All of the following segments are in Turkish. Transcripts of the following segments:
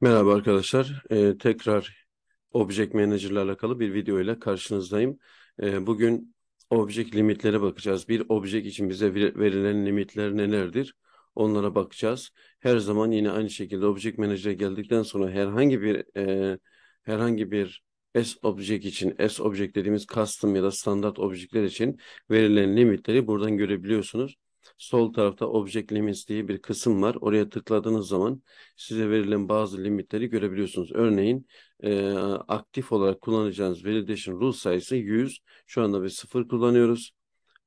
Merhaba arkadaşlar. Ee, tekrar Object Manager ile alakalı bir video ile karşınızdayım. Ee, bugün object limitlere bakacağız. Bir object için bize verilen limitler nelerdir? Onlara bakacağız. Her zaman yine aynı şekilde Object Manager'a geldikten sonra herhangi bir e, herhangi bir S object için, S object dediğimiz custom ya da standart objectler için verilen limitleri buradan görebiliyorsunuz sol tarafta object limits diye bir kısım var. Oraya tıkladığınız zaman size verilen bazı limitleri görebiliyorsunuz. Örneğin e, aktif olarak kullanacağınız validation rule sayısı 100. Şu anda bir 0 kullanıyoruz.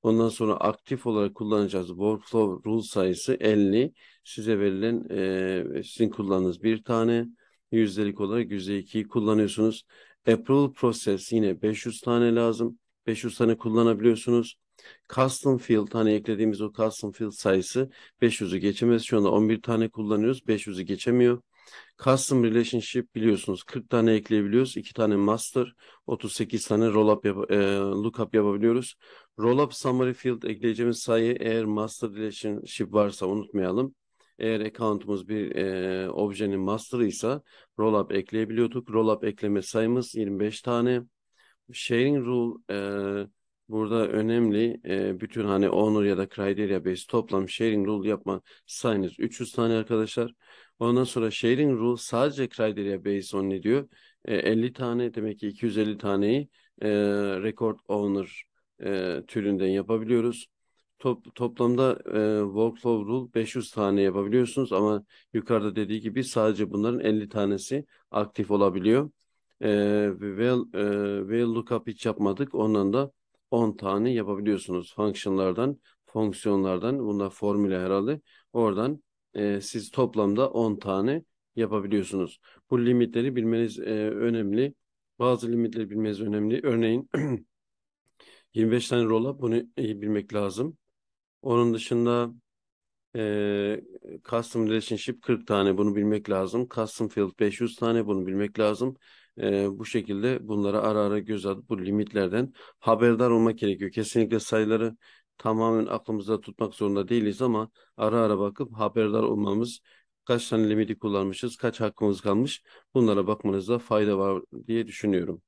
Ondan sonra aktif olarak kullanacağız workflow rule sayısı 50. Size verilen e, sizin kullandığınız bir tane yüzdelik olarak yüzde kullanıyorsunuz. Approval process yine 500 tane lazım. 500 tane kullanabiliyorsunuz. Custom field hani eklediğimiz o custom field sayısı 500'ü geçemez. Şu anda 11 tane kullanıyoruz. 500'ü geçemiyor. Custom relationship biliyorsunuz 40 tane ekleyebiliyoruz. 2 tane master, 38 tane rollup yap e, lookup yapabiliyoruz. Rollup summary field ekleyeceğimiz sayı eğer master relationship varsa unutmayalım. Eğer account'umuz bir e, objenin master'ı ise rollup ekleyebiliyorduk. Rollup ekleme sayımız 25 tane. Sharing rule e, burada önemli e, bütün hani owner ya da criteria based toplam sharing rule yapma sayınız 300 tane arkadaşlar. Ondan sonra sharing rule sadece criteria based on ne diyor? E, 50 tane demek ki 250 taneyi e, record owner e, türünden yapabiliyoruz. Top, toplamda e, workflow rule 500 tane yapabiliyorsunuz ama yukarıda dediği gibi sadece bunların 50 tanesi aktif olabiliyor. E, well, e, well lookup hiç yapmadık. Ondan da 10 tane yapabiliyorsunuz. Function'lardan, fonksiyonlardan bunlar formüle herhalde. Oradan e, siz toplamda 10 tane yapabiliyorsunuz. Bu limitleri bilmeniz e, önemli. Bazı limitleri bilmeniz önemli. Örneğin 25 tane rola bunu iyi bilmek lazım. Onun dışında e, custom Relationship 40 tane bunu bilmek lazım. Custom Field 500 tane bunu bilmek lazım. E, bu şekilde bunlara ara ara göz atıp bu limitlerden haberdar olmak gerekiyor. Kesinlikle sayıları tamamen aklımızda tutmak zorunda değiliz ama ara ara bakıp haberdar olmamız kaç tane limiti kullanmışız, kaç hakkımız kalmış bunlara bakmanızda fayda var diye düşünüyorum.